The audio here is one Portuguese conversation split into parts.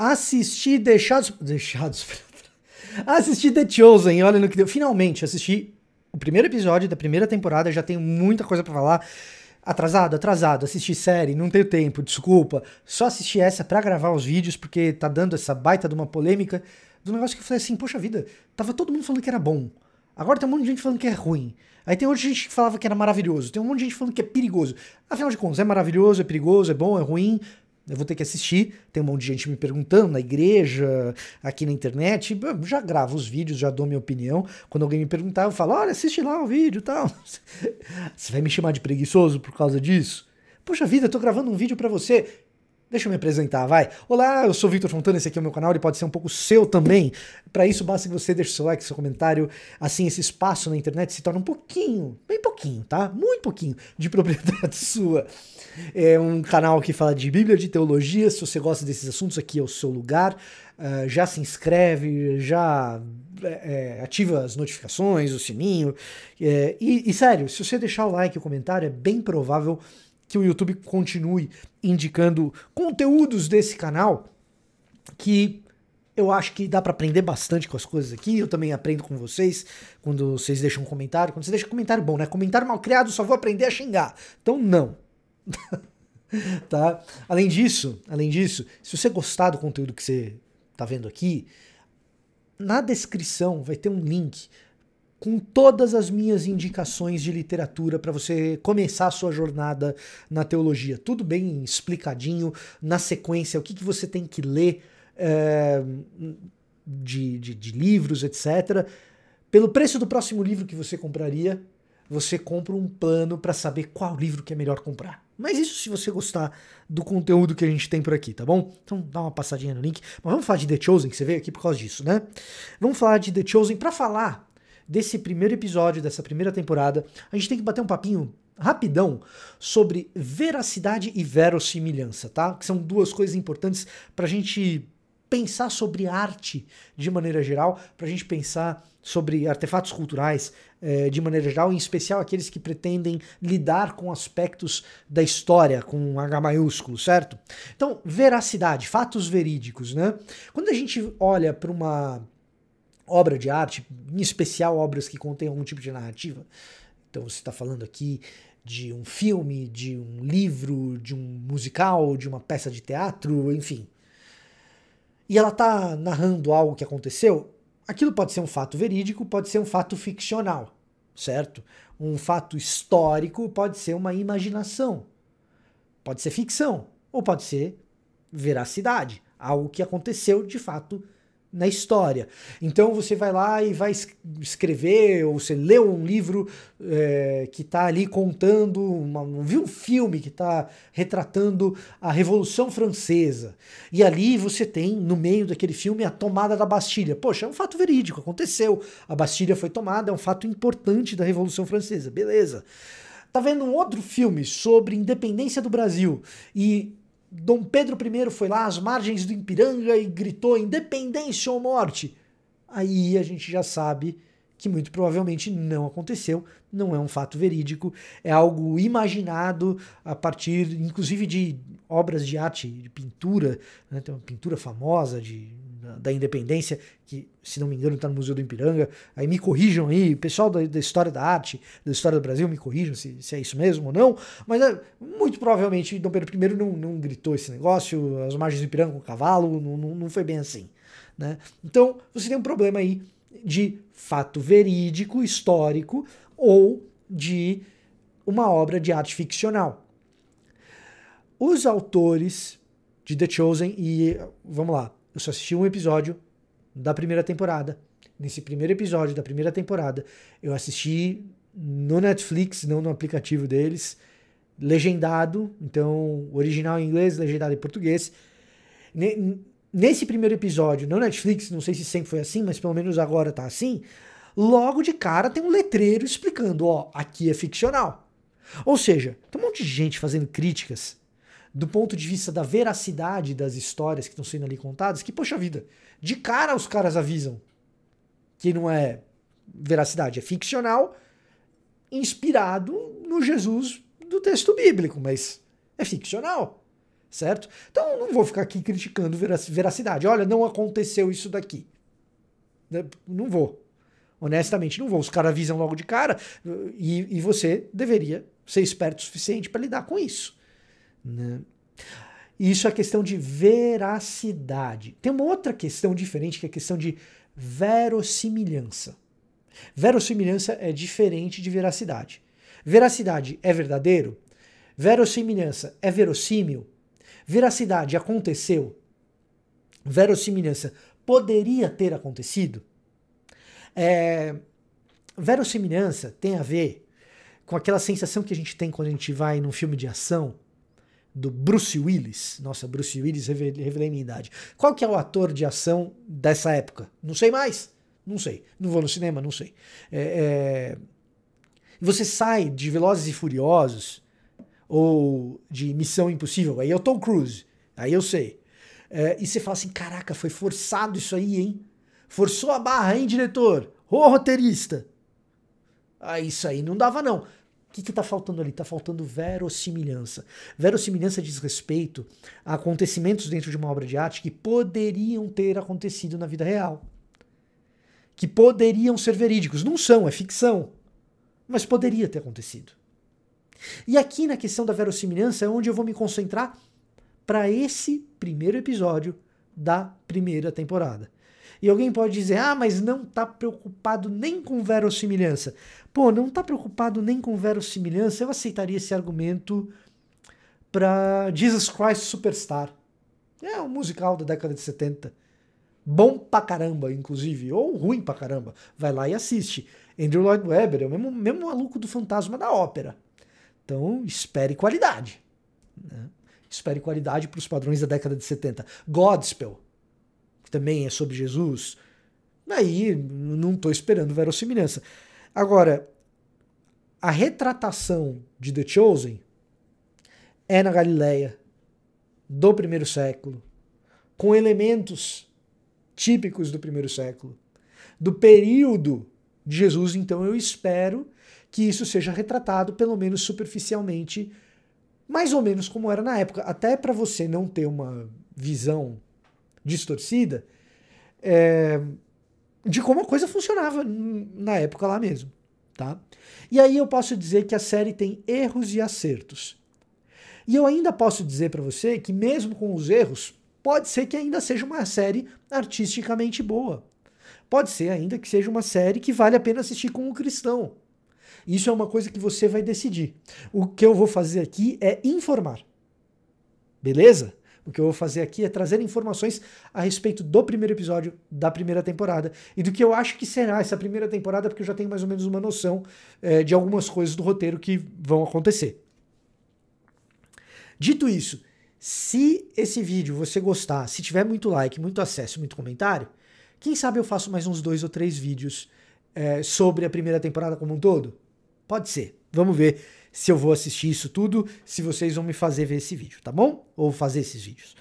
Assisti Deixados, Deixados Assisti The Chosen, olha no que deu. Finalmente assisti o primeiro episódio da primeira temporada, já tenho muita coisa para falar. Atrasado, atrasado, assisti série, não tenho tempo, desculpa. Só assisti essa para gravar os vídeos porque tá dando essa baita de uma polêmica do negócio que eu falei assim, poxa vida, tava todo mundo falando que era bom. Agora tem um monte de gente falando que é ruim. Aí tem de gente que falava que era maravilhoso. Tem um monte de gente falando que é perigoso. Afinal de contas, é maravilhoso, é perigoso, é bom, é ruim. Eu vou ter que assistir. Tem um monte de gente me perguntando na igreja, aqui na internet. Eu já gravo os vídeos, já dou minha opinião. Quando alguém me perguntar, eu falo: olha, assiste lá o vídeo e tal. Você vai me chamar de preguiçoso por causa disso? Poxa vida, eu tô gravando um vídeo para você. Deixa eu me apresentar, vai. Olá, eu sou Victor Fontana, esse aqui é o meu canal, ele pode ser um pouco seu também. Para isso, basta que você deixe seu like, seu comentário. Assim, esse espaço na internet se torna um pouquinho, bem pouquinho, tá? Muito pouquinho de propriedade sua. É um canal que fala de Bíblia, de teologia. Se você gosta desses assuntos, aqui é o seu lugar. Uh, já se inscreve, já é, é, ativa as notificações, o sininho. É, e, e sério, se você deixar o like e o comentário, é bem provável que que o YouTube continue indicando conteúdos desse canal que eu acho que dá para aprender bastante com as coisas aqui. Eu também aprendo com vocês quando vocês deixam um comentário. Quando você deixa um comentário bom, né? Comentário mal criado, só vou aprender a xingar. Então, não. tá? Além disso, além disso, se você gostar do conteúdo que você tá vendo aqui, na descrição vai ter um link com todas as minhas indicações de literatura para você começar a sua jornada na teologia. Tudo bem explicadinho, na sequência, o que, que você tem que ler é, de, de, de livros, etc. Pelo preço do próximo livro que você compraria, você compra um plano para saber qual livro que é melhor comprar. Mas isso se você gostar do conteúdo que a gente tem por aqui, tá bom? Então dá uma passadinha no link. Mas vamos falar de The Chosen, que você veio aqui por causa disso, né? Vamos falar de The Chosen para falar desse primeiro episódio, dessa primeira temporada, a gente tem que bater um papinho rapidão sobre veracidade e verossimilhança, tá? Que são duas coisas importantes para a gente pensar sobre arte de maneira geral, para a gente pensar sobre artefatos culturais eh, de maneira geral, em especial aqueles que pretendem lidar com aspectos da história, com H maiúsculo, certo? Então, veracidade, fatos verídicos, né? Quando a gente olha para uma obra de arte, em especial obras que contêm algum tipo de narrativa. Então você está falando aqui de um filme, de um livro, de um musical, de uma peça de teatro, enfim. E ela está narrando algo que aconteceu. Aquilo pode ser um fato verídico, pode ser um fato ficcional, certo? Um fato histórico pode ser uma imaginação, pode ser ficção, ou pode ser veracidade, algo que aconteceu de fato na história. Então você vai lá e vai escrever, ou você lê um livro é, que está ali contando, uma, viu um filme que está retratando a Revolução Francesa. E ali você tem, no meio daquele filme, a tomada da Bastilha. Poxa, é um fato verídico, aconteceu. A Bastilha foi tomada, é um fato importante da Revolução Francesa, beleza. Tá vendo um outro filme sobre independência do Brasil e Dom Pedro I foi lá às margens do Ipiranga e gritou independência ou morte. Aí a gente já sabe que muito provavelmente não aconteceu, não é um fato verídico, é algo imaginado a partir, inclusive, de obras de arte, de pintura, né? tem uma pintura famosa de, da, da independência que se não me engano, está no Museu do Ipiranga. Aí me corrijam aí, pessoal da, da, história da arte, da história do Brasil, me corrijam se, se é isso mesmo ou não. Mas é, muito provavelmente Dom Pedro I não, não gritou esse negócio, as margens do Ipiranga com o cavalo, não, não, não foi bem assim. Né? Então você tem um problema aí de fato verídico, histórico, ou de uma obra de arte ficcional. Os autores de The Chosen, e vamos lá, eu só assisti um episódio, da primeira temporada. Nesse primeiro episódio da primeira temporada, eu assisti no Netflix, não no aplicativo deles, legendado, então original em inglês, legendado em português. Nesse primeiro episódio, no Netflix, não sei se sempre foi assim, mas pelo menos agora tá assim. Logo de cara tem um letreiro explicando, ó, aqui é ficcional. Ou seja, tem um monte de gente fazendo críticas do ponto de vista da veracidade das histórias que estão sendo ali contadas, que, poxa vida, de cara os caras avisam que não é veracidade, é ficcional, inspirado no Jesus do texto bíblico, mas é ficcional, certo? Então não vou ficar aqui criticando veracidade. Olha, não aconteceu isso daqui. Né, não vou. Honestamente, não vou. Os caras avisam logo de cara e, e você deveria ser esperto o suficiente para lidar com isso. Né? Isso é questão de veracidade. Tem uma outra questão diferente que é a questão de verossimilhança. Verossimilhança é diferente de veracidade. Veracidade é verdadeiro? Verossimilhança é verossímil? Veracidade aconteceu? Verossimilhança poderia ter acontecido? É, verossimilhança tem a ver com aquela sensação que a gente tem quando a gente vai num filme de ação do Bruce Willis. Nossa, Bruce Willis, revelei minha idade. Qual que é o ator de ação dessa época? Não sei mais. Não sei. Não vou no cinema, não sei. É, é... Você sai de Velozes e Furiosos ou de Missão Impossível. Aí é o Tom Cruise. Aí eu sei. É, e você fala assim: caraca, foi forçado isso aí, hein? Forçou a barra, hein, diretor? Ô, roteirista! Ah, isso aí não dava, não que está faltando ali? Está faltando verossimilhança. Verossimilhança diz respeito a acontecimentos dentro de uma obra de arte que poderiam ter acontecido na vida real. Que poderiam ser verídicos. Não são, é ficção. Mas poderia ter acontecido. E aqui na questão da verossimilhança é onde eu vou me concentrar para esse primeiro episódio da primeira temporada. E alguém pode dizer, ah, mas não está preocupado nem com verossimilhança. Pô, não está preocupado nem com verossimilhança, eu aceitaria esse argumento para Jesus Christ Superstar. É um musical da década de 70. Bom pra caramba, inclusive, ou ruim pra caramba. Vai lá e assiste. Andrew Lloyd Webber é o mesmo, mesmo maluco do fantasma da ópera. Então, espere qualidade. Né? Espere qualidade para os padrões da década de 70. Godspell, que também é sobre Jesus, aí não estou esperando verossimilhança. Agora, a retratação de The Chosen é na Galileia do primeiro século, com elementos típicos do primeiro século, do período de Jesus, então eu espero que isso seja retratado pelo menos superficialmente, mais ou menos como era na época, até para você não ter uma visão distorcida, é, de como a coisa funcionava na época lá mesmo. Tá? E aí eu posso dizer que a série tem erros e acertos. E eu ainda posso dizer para você que, mesmo com os erros, pode ser que ainda seja uma série artisticamente boa. Pode ser ainda que seja uma série que vale a pena assistir com um cristão. Isso é uma coisa que você vai decidir. O que eu vou fazer aqui é informar. Beleza? O que eu vou fazer aqui é trazer informações a respeito do primeiro episódio da primeira temporada e do que eu acho que será essa primeira temporada, porque eu já tenho mais ou menos uma noção é, de algumas coisas do roteiro que vão acontecer. Dito isso, se esse vídeo você gostar, se tiver muito like, muito acesso, muito comentário, quem sabe eu faço mais uns dois ou três vídeos é, sobre a primeira temporada como um todo? Pode ser. Vamos ver se eu vou assistir isso tudo, se vocês vão me fazer ver esse vídeo, tá bom? Ou fazer esses vídeos.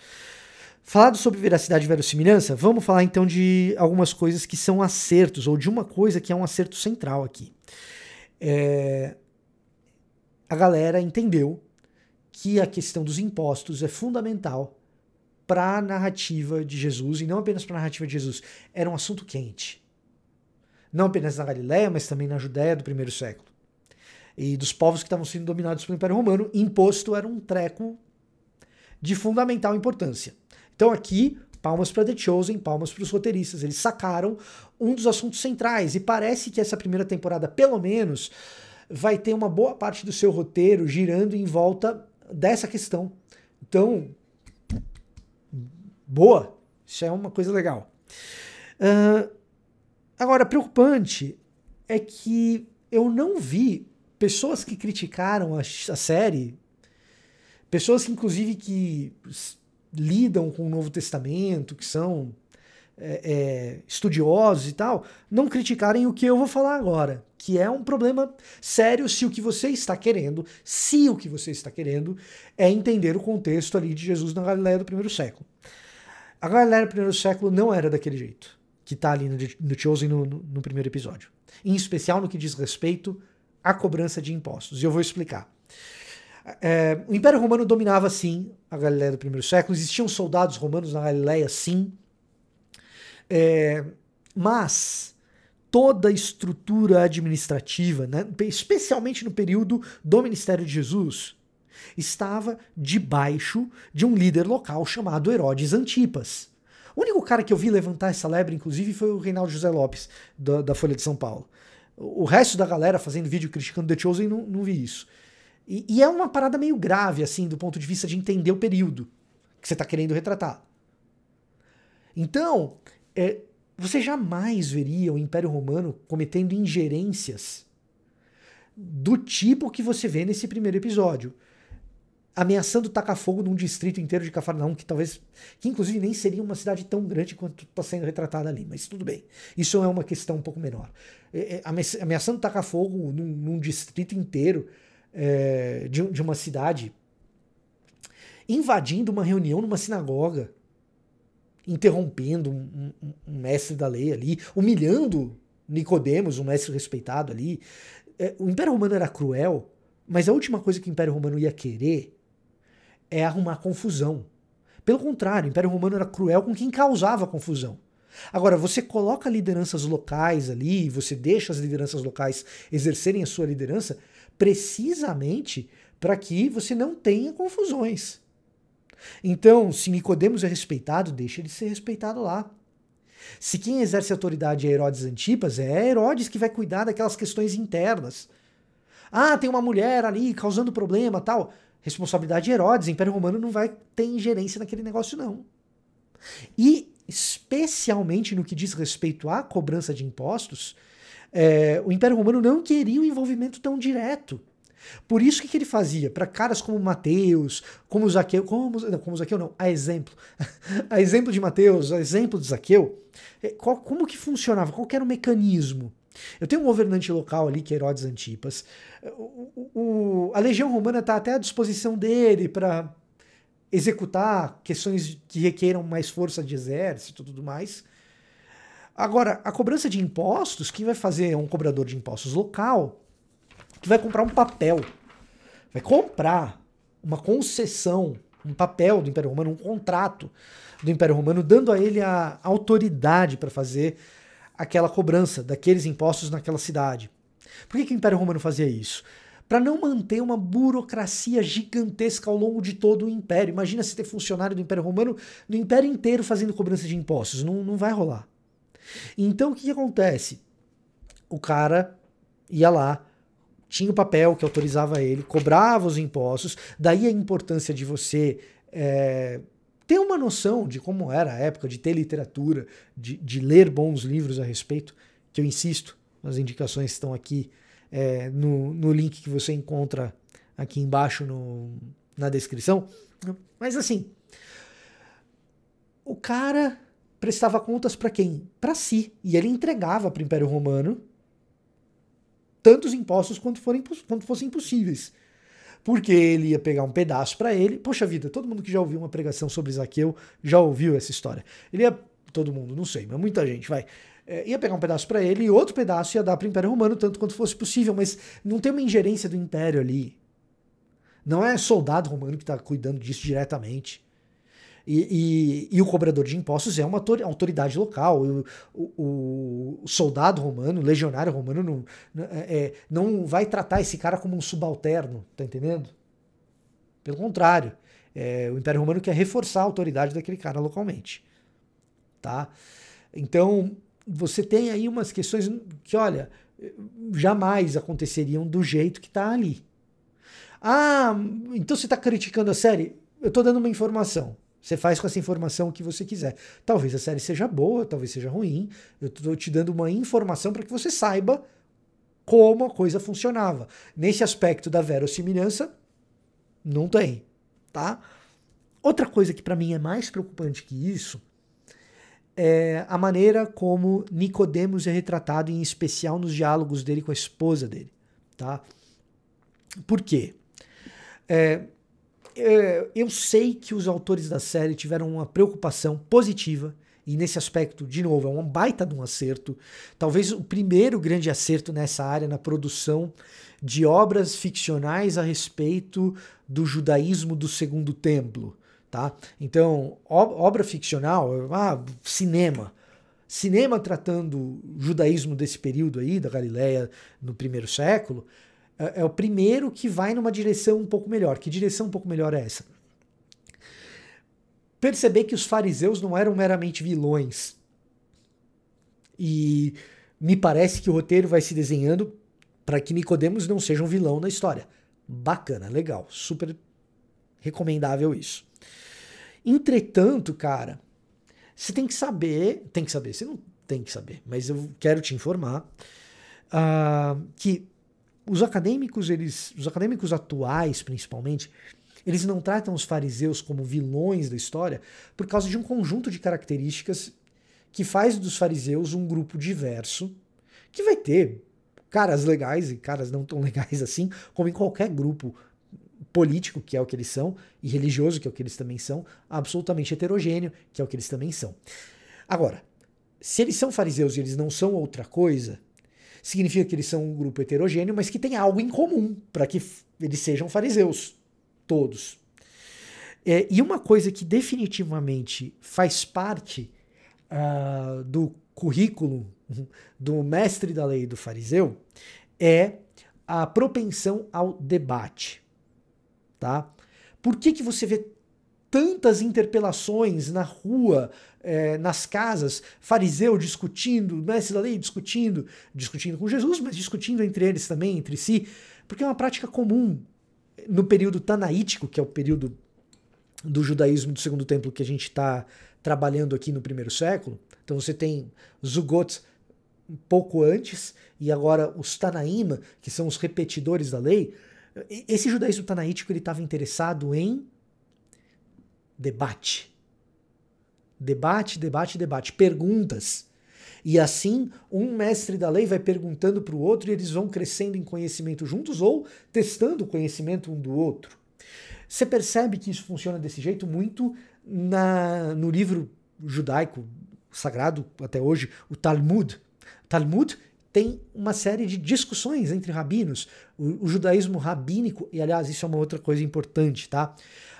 Falado sobre veracidade e verossimilhança, vamos falar então de algumas coisas que são acertos, ou de uma coisa que é um acerto central aqui. É... A galera entendeu que a questão dos impostos é fundamental para a narrativa de Jesus, e não apenas para a narrativa de Jesus. Era um assunto quente. Não apenas na Galiléia, mas também na Judéia do primeiro século e dos povos que estavam sendo dominados pelo Império Romano, imposto era um treco de fundamental importância. Então aqui, palmas para The Chosen, palmas para os roteiristas, eles sacaram um dos assuntos centrais e parece que essa primeira temporada, pelo menos, vai ter uma boa parte do seu roteiro girando em volta dessa questão. Então, boa, isso é uma coisa legal. Uh, agora, preocupante é que eu não vi pessoas que criticaram a, a série, pessoas que, inclusive que lidam com o Novo Testamento, que são é, é, estudiosos e tal, não criticarem o que eu vou falar agora, que é um problema sério se o que você está querendo, se o que você está querendo é entender o contexto ali de Jesus na Galileia do primeiro século. A Galileia do primeiro século não era daquele jeito que está ali no, no Chosen no, no, no primeiro episódio, em especial no que diz respeito a cobrança de impostos. E eu vou explicar. É, o Império Romano dominava sim a Galileia do primeiro século, existiam soldados romanos na Galileia, sim. É, mas toda a estrutura administrativa, né, especialmente no período do ministério de Jesus, estava debaixo de um líder local chamado Herodes Antipas. O único cara que eu vi levantar essa lebre, inclusive, foi o Reinaldo José Lopes, da, da Folha de São Paulo. O resto da galera fazendo vídeo criticando The Chosen, não, não vi isso. E, e, é uma parada meio grave, assim, do ponto de vista de entender o período que você está querendo retratar. Então, é, você jamais veria o Império Romano cometendo ingerências do tipo que você vê nesse primeiro episódio ameaçando tacar fogo num distrito inteiro de Cafarnaum, que talvez, que inclusive nem seria uma cidade tão grande quanto está sendo retratada ali, mas tudo bem. Isso é uma questão um pouco menor. É, é, ameaçando tacar fogo num, num distrito inteiro é, de, de uma cidade, invadindo uma reunião numa sinagoga, interrompendo um, um, um mestre da lei ali, humilhando Nicodemos, um mestre respeitado ali. É, o Império Romano era cruel, mas a última coisa que o Império Romano ia querer é arrumar confusão. Pelo contrário, o Império Romano era cruel com quem causava confusão. Agora, você coloca lideranças locais ali, você deixa as lideranças locais exercerem a sua liderança, precisamente para que você não tenha confusões. Então, se Nicodemos é respeitado, deixa ele ser respeitado lá. Se quem exerce autoridade é Herodes Antipas, é Herodes que vai cuidar daquelas questões internas. Ah, tem uma mulher ali causando problema, tal responsabilidade de Herodes, o Império Romano não vai ter ingerência naquele negócio, não. E, especialmente no que diz respeito à cobrança de impostos, é, o Império Romano não queria um envolvimento tão direto. Por isso, o que, ele fazia? Para caras como Mateus, como Zaqueu, como, não, como Zaqueu não, a exemplo. a exemplo de Mateus, a exemplo de Zaqueu, é, qual, como que funcionava? Qual era o mecanismo? Eu tenho um governante local ali, que é Herodes Antipas. O, o, a legião romana está até à disposição dele para executar questões que requeram mais força de exército e tudo mais. Agora, a cobrança de impostos, quem vai fazer é um cobrador de impostos local que vai comprar um papel, vai comprar uma concessão, um papel do Império Romano, um contrato do Império Romano, dando a ele a autoridade para fazer aquela cobrança daqueles impostos naquela cidade. Por que, que o Império Romano fazia isso? Para não manter uma burocracia gigantesca ao longo de todo o Império. Imagina se ter funcionário do Império Romano no Império inteiro fazendo cobrança de impostos. Não, não vai rolar. Então o que, que acontece? O cara ia lá, tinha o papel que autorizava ele, cobrava os impostos, daí a importância de você é, ter uma noção de como era a época, de ter literatura, de, de ler bons livros a respeito, que eu insisto, as indicações estão aqui é, no, no link que você encontra aqui embaixo no, na descrição. Mas assim, o cara prestava contas para quem? Para si. E ele entregava para o Império Romano tantos impostos quanto, forem, quanto fossem possíveis porque ele ia pegar um pedaço para ele. Poxa vida, todo mundo que já ouviu uma pregação sobre Zaqueu já ouviu essa história. Ele ia. Todo mundo, não sei, mas muita gente, vai. É, ia pegar um pedaço para ele e outro pedaço ia dar para o Império Romano, tanto quanto fosse possível, mas não tem uma ingerência do Império ali. Não é soldado romano que está cuidando disso diretamente. E, e, e o cobrador de impostos é uma autoridade local. O, o, o soldado romano, o legionário romano, não, né, é, não vai tratar esse cara como um subalterno, tá entendendo? Pelo contrário, é, o Império Romano quer reforçar a autoridade daquele cara localmente. Tá? Então, você tem aí umas questões que, olha, jamais aconteceriam do jeito que está ali. Ah, então você está criticando a série? Eu estou dando uma informação. Você faz com essa informação o que você quiser. Talvez a série seja boa, talvez seja ruim. Eu estou te dando uma informação para que você saiba como a coisa funcionava. Nesse aspecto da verossimilhança, não tem, tá? Outra coisa que para mim é mais preocupante que isso é a maneira como Nicodemos é retratado, em especial nos diálogos dele com a esposa dele, tá? Por quê? É, eh, eu sei que os autores da série tiveram uma preocupação positiva e nesse aspecto, de novo, é um baita de um acerto. Talvez o primeiro grande acerto nessa área, na produção de obras ficcionais a respeito do judaísmo do segundo templo. Tá? Então, obra ficcional, ah, cinema. Cinema tratando judaísmo desse período aí, da Galileia no primeiro século, é, é o primeiro que vai numa direção um pouco melhor. Que direção um pouco melhor é essa? Perceber que os fariseus não eram meramente vilões. E me parece que o roteiro vai se desenhando para que Nicodemos não seja um vilão na história. Bacana, legal, super recomendável isso. Entretanto, cara, você tem que saber, tem que saber, você não tem que saber, mas eu quero te informar uh, que os acadêmicos, eles, os acadêmicos atuais, principalmente, eles não tratam os fariseus como vilões da história por causa de um conjunto de características que faz dos fariseus um grupo diverso, que vai ter caras legais e caras não tão legais assim, como em qualquer grupo político, que é o que eles são, e religioso, que é o que eles também são, absolutamente heterogêneo, que é o que eles também são. Agora, se eles são fariseus e eles não são outra coisa, significa que eles são um grupo heterogêneo, mas que tem algo em comum para que eles sejam fariseus, todos. É, e uma coisa que definitivamente faz parte uh, do currículo uhum, do mestre da lei do fariseu é a propensão ao debate, tá? Por que, que você vê tantas interpelações na rua, eh, nas casas, fariseu discutindo, mestre da lei discutindo, discutindo com Jesus, mas discutindo entre eles também, entre si, porque é uma prática comum no período tanaítico, que é o período do judaísmo do segundo templo que a gente está trabalhando aqui no primeiro século. Então você tem Zugot um pouco antes e agora os Tanaíma, que são os repetidores da lei. Esse judaísmo tanaítico ele estava interessado em debate. Debate, debate, debate. Perguntas. E assim, um mestre da lei vai perguntando para o outro e eles vão crescendo em conhecimento juntos ou testando o conhecimento um do outro. Você percebe que isso funciona desse jeito muito na, no livro judaico sagrado até hoje, o Talmud. Talmud tem uma série de discussões entre rabinos, o, o judaísmo rabínico, e aliás, isso é uma outra coisa importante, tá?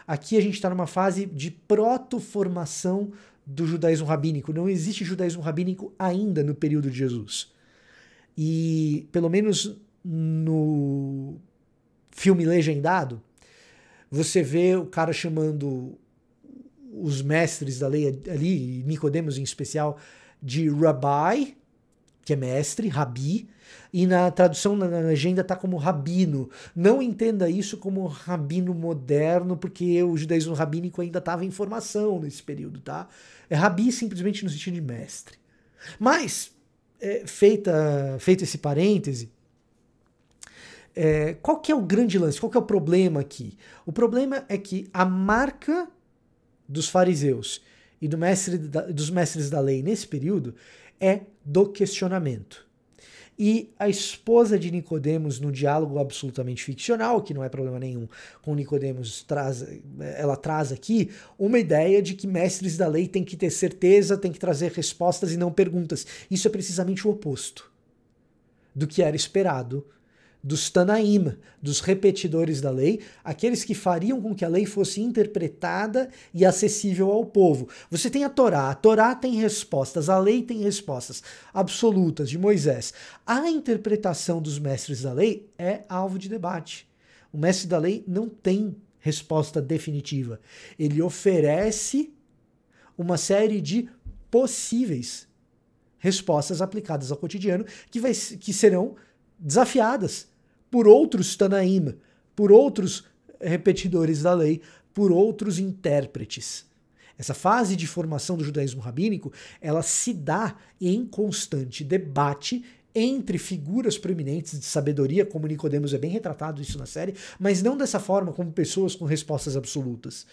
Aqui a gente está numa fase de proto-formação do judaísmo rabínico. Não existe judaísmo rabínico ainda no período de Jesus. E, pelo menos no filme legendado, você vê o cara chamando os mestres da lei ali, Nicodemos em especial, de rabbi, que é mestre, rabi, e na tradução, na legenda, está como rabino. Não entenda isso como rabino moderno, porque o judaísmo rabínico ainda estava em formação nesse período, tá? É rabi simplesmente no sentido de mestre. Mas, é, feita, feito esse parêntese, é, qual que é o grande lance? Qual que é o problema aqui? O problema é que a marca dos fariseus e do mestre da, dos mestres da lei nesse período é do questionamento. E a esposa de Nicodemos, no diálogo absolutamente ficcional, que não é problema nenhum com Nicodemos, traz, ela traz aqui uma ideia de que mestres da lei têm que ter certeza, têm que trazer respostas e não perguntas. Isso é precisamente o oposto do que era esperado dos Tanaim, dos repetidores da lei, aqueles que fariam com que a lei fosse interpretada e acessível ao povo. Você tem a Torá, a Torá tem respostas, a lei tem respostas absolutas de Moisés. A interpretação dos mestres da lei é alvo de debate. O mestre da lei não tem resposta definitiva. Ele oferece uma série de possíveis respostas aplicadas ao cotidiano que, vai, que serão desafiadas por outros Tanaim, por outros repetidores da lei, por outros intérpretes. Essa fase de formação do judaísmo rabínico, ela se dá em constante debate entre figuras prominentes de sabedoria, como Nicodemos é bem retratado isso na série, mas não dessa forma como pessoas com respostas absolutas,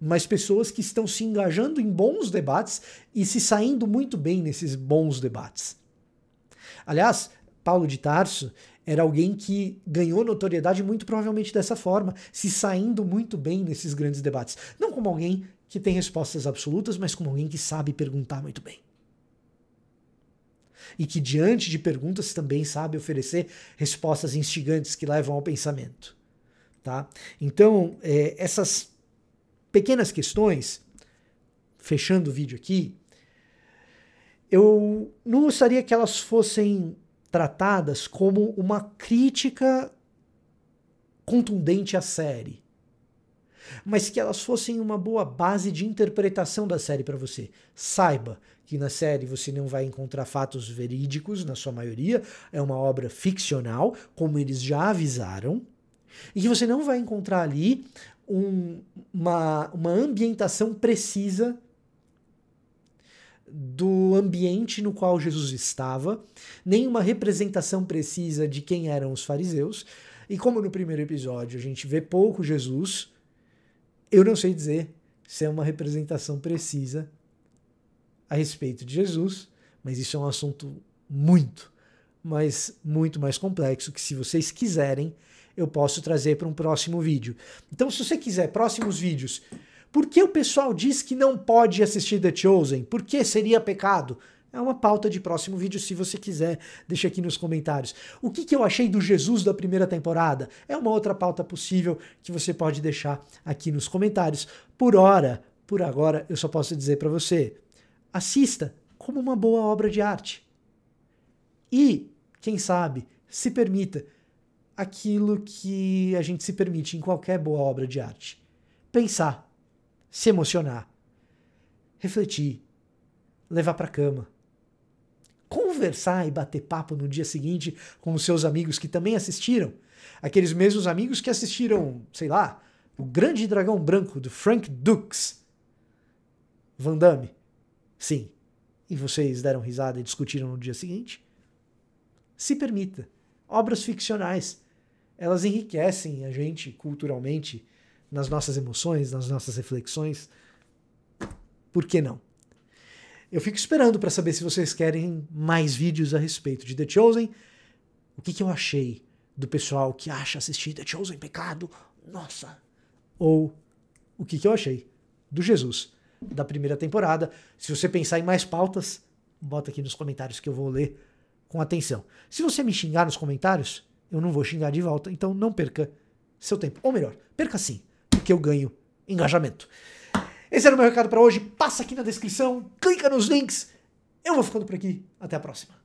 mas pessoas que estão se engajando em bons debates e se saindo muito bem nesses bons debates. Aliás, Paulo de Tarso era alguém que ganhou notoriedade muito provavelmente dessa forma, se saindo muito bem nesses grandes debates. Não como alguém que tem respostas absolutas, mas como alguém que sabe perguntar muito bem. E que, diante de perguntas, também sabe oferecer respostas instigantes que levam ao pensamento. Tá? Então, é, essas pequenas questões, fechando o vídeo aqui, eu não gostaria que elas fossem tratadas como uma crítica contundente à série, mas que elas fossem uma boa base de interpretação da série para você. Saiba que na série você não vai encontrar fatos verídicos, na sua maioria, é uma obra ficcional, como eles já avisaram, e que você não vai encontrar ali um, uma, uma ambientação precisa do ambiente no qual Jesus estava, nem uma representação precisa de quem eram os fariseus. E como no primeiro episódio a gente vê pouco Jesus, eu não sei dizer se é uma representação precisa a respeito de Jesus, mas isso é um assunto muito, mas muito mais complexo que se vocês quiserem, eu posso trazer para um próximo vídeo. Então, se você quiser próximos vídeos por que o pessoal diz que não pode assistir The Chosen? Por que seria pecado? É uma pauta de próximo vídeo, se você quiser, deixa aqui nos comentários. O que, que eu achei do Jesus da primeira temporada? É uma outra pauta possível que você pode deixar aqui nos comentários. Por hora, por agora, eu só posso dizer para você: assista como uma boa obra de arte. E, quem sabe, se permita aquilo que a gente se permite em qualquer boa obra de arte: pensar se emocionar, refletir, levar para cama, conversar e bater papo no dia seguinte com os seus amigos que também assistiram, aqueles mesmos amigos que assistiram, sei lá, O Grande Dragão Branco do Frank Dukes, Van Damme. Sim. E vocês deram risada e discutiram no dia seguinte? Se permita. Obras ficcionais. Elas enriquecem a gente culturalmente nas nossas emoções, nas nossas reflexões. Por que não? Eu fico esperando para saber se vocês querem mais vídeos a respeito de The Chosen. O que, que eu achei do pessoal que acha assistir The Chosen pecado? Nossa! Ou o que, que eu achei do Jesus da primeira temporada? Se você pensar em mais pautas, bota aqui nos comentários que eu vou ler com atenção. Se você me xingar nos comentários, eu não vou xingar de volta, então não perca seu tempo. Ou melhor, perca sim, que eu ganho engajamento. Esse era o meu recado para hoje. Passa aqui na descrição, clica nos links. Eu vou ficando por aqui. Até a próxima.